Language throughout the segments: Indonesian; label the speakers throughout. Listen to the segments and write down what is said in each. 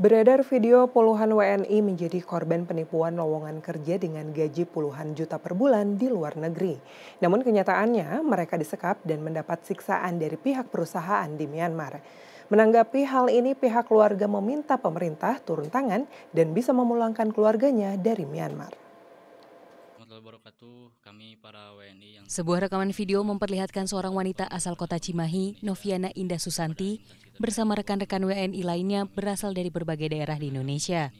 Speaker 1: Beredar video puluhan WNI menjadi korban penipuan lowongan kerja dengan gaji puluhan juta per bulan di luar negeri. Namun kenyataannya mereka disekap dan mendapat siksaan dari pihak perusahaan di Myanmar. Menanggapi hal ini pihak keluarga meminta pemerintah turun tangan dan bisa memulangkan keluarganya dari Myanmar. Sebuah rekaman video memperlihatkan seorang wanita asal kota Cimahi, Noviana Indah Susanti, bersama rekan-rekan WNI lainnya berasal dari berbagai daerah di Indonesia.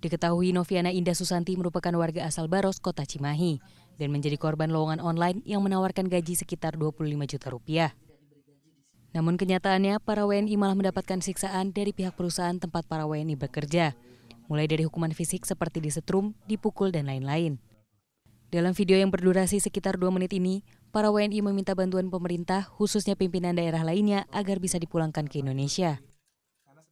Speaker 1: Diketahui Noviana Indah Susanti merupakan warga asal Baros, kota Cimahi, dan menjadi korban lowongan online yang menawarkan gaji sekitar 25 juta rupiah. Namun kenyataannya, para WNI malah mendapatkan siksaan dari pihak perusahaan tempat para WNI bekerja, mulai dari hukuman fisik seperti disetrum, dipukul, dan lain-lain. Dalam video yang berdurasi sekitar 2 menit ini, para WNI meminta bantuan pemerintah, khususnya pimpinan daerah lainnya, agar bisa dipulangkan ke Indonesia.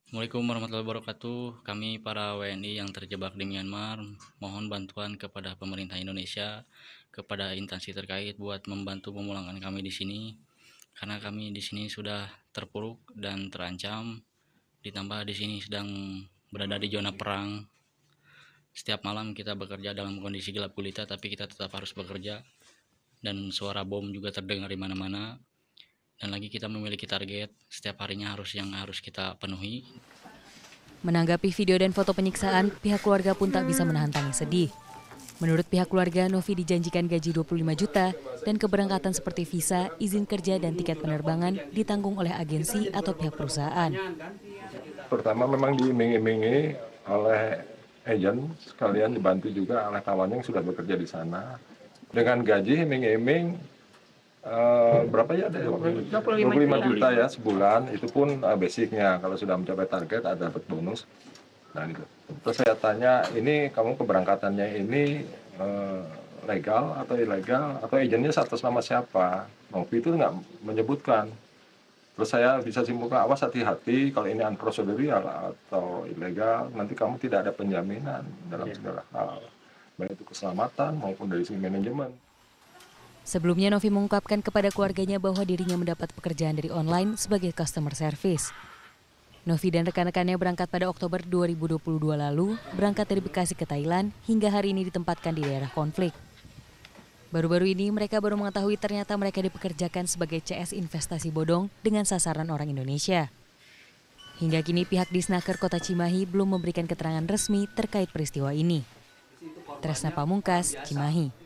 Speaker 2: Assalamualaikum warahmatullahi wabarakatuh. Kami para WNI yang terjebak di Myanmar mohon bantuan kepada pemerintah Indonesia, kepada instansi terkait buat membantu pemulangan kami di sini karena kami di sini sudah terpuruk dan terancam ditambah di sini sedang berada di zona perang setiap malam kita bekerja dalam kondisi gelap gulita, tapi kita tetap harus bekerja. Dan suara bom juga terdengar di mana-mana. Dan lagi kita memiliki target, setiap harinya harus yang harus kita penuhi.
Speaker 1: Menanggapi video dan foto penyiksaan, pihak keluarga pun tak bisa menahan tangis sedih. Menurut pihak keluarga, Novi dijanjikan gaji 25 juta dan keberangkatan seperti visa, izin kerja, dan tiket penerbangan ditanggung oleh agensi atau pihak perusahaan.
Speaker 3: Pertama memang diiming-imingi oleh agent sekalian dibantu juga oleh kawannya yang sudah bekerja di sana dengan gaji iming-iming uh, eh, berapa ya ada 25, 25 juta ya sebulan itu pun uh, basicnya kalau sudah mencapai target ada dapat bonus nah gitu terus saya tanya ini kamu keberangkatannya ini uh, legal atau ilegal atau agennya atas nama siapa Novi itu nggak menyebutkan Terus saya bisa simpulkan awas hati-hati kalau ini unprocedural ya, atau ilegal nanti kamu tidak ada penjaminan dalam yeah. segala hal baik itu keselamatan maupun dari segi manajemen.
Speaker 1: Sebelumnya Novi mengungkapkan kepada keluarganya bahwa dirinya mendapat pekerjaan dari online sebagai customer service. Novi dan rekan-rekannya berangkat pada Oktober 2022 lalu, berangkat dari Bekasi ke Thailand hingga hari ini ditempatkan di daerah konflik. Baru-baru ini mereka baru mengetahui ternyata mereka dipekerjakan sebagai CS investasi bodong dengan sasaran orang Indonesia. Hingga kini pihak Disnaker Kota Cimahi belum memberikan keterangan resmi terkait peristiwa ini. Tresna Pamungkas, Cimahi.